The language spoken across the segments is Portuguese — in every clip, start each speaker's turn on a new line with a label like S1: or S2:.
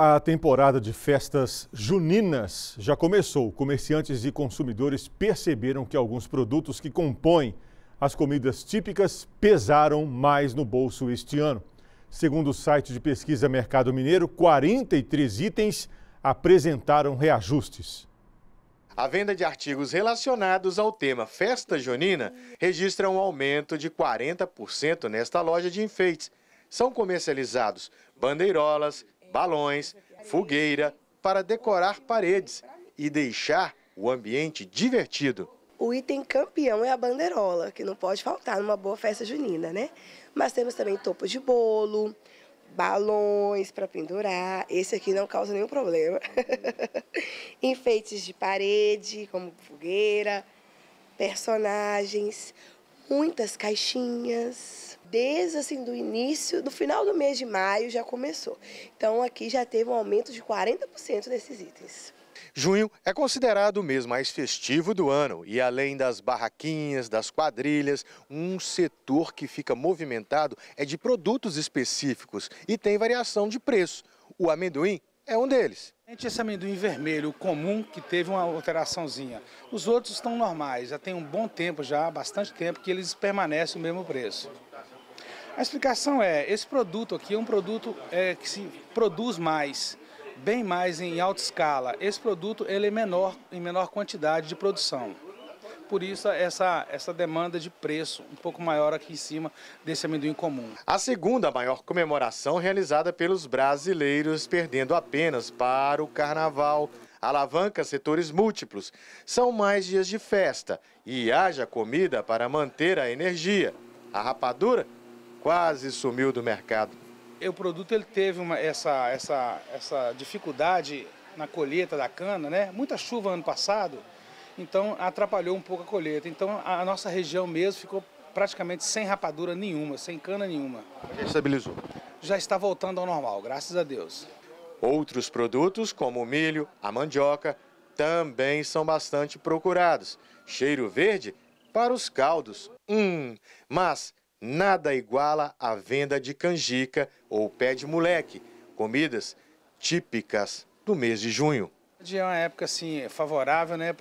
S1: A temporada de festas juninas já começou. Comerciantes e consumidores perceberam que alguns produtos que compõem as comidas típicas pesaram mais no bolso este ano. Segundo o site de pesquisa Mercado Mineiro, 43 itens apresentaram reajustes. A venda de artigos relacionados ao tema Festa Junina registra um aumento de 40% nesta loja de enfeites. São comercializados bandeirolas, balões, fogueira para decorar paredes e deixar o ambiente divertido.
S2: O item campeão é a banderola, que não pode faltar numa boa festa junina, né? Mas temos também topo de bolo, balões para pendurar. Esse aqui não causa nenhum problema. Enfeites de parede, como fogueira, personagens, muitas caixinhas. Desde assim do início, do final do mês de maio já começou. Então aqui já teve um aumento de 40% desses itens.
S1: Junho é considerado o mês mais festivo do ano e além das barraquinhas, das quadrilhas, um setor que fica movimentado é de produtos específicos e tem variação de preço. O amendoim
S3: é um deles. Esse amendoim vermelho comum que teve uma alteraçãozinha. Os outros estão normais, já tem um bom tempo, já bastante tempo, que eles permanecem o mesmo preço. A explicação é, esse produto aqui é um produto é, que se produz mais, bem mais em alta escala. Esse produto ele é menor, em menor quantidade de produção por isso essa, essa demanda de preço um pouco maior aqui em cima desse amendoim comum.
S1: A segunda maior comemoração realizada pelos brasileiros, perdendo apenas para o carnaval. Alavanca setores múltiplos, são mais dias de festa e haja comida para manter a energia. A rapadura quase sumiu do mercado.
S3: O produto ele teve uma, essa, essa, essa dificuldade na colheita da cana, né? Muita chuva ano passado, então atrapalhou um pouco a colheita. Então a nossa região mesmo ficou praticamente sem rapadura nenhuma, sem cana nenhuma. Já estabilizou? Já está voltando ao normal, graças a Deus.
S1: Outros produtos, como o milho, a mandioca, também são bastante procurados. Cheiro verde para os caldos. Hum, mas nada iguala a venda de canjica ou pé de moleque, comidas típicas do mês de junho.
S3: É uma época assim favorável, né?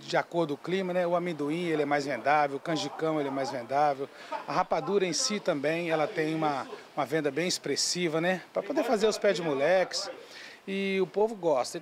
S3: De acordo com o clima, né? O amendoim ele é mais vendável, o canjicão ele é mais vendável, a rapadura em si também ela tem uma, uma venda bem expressiva, né? Para poder fazer os pés de moleques e o povo gosta.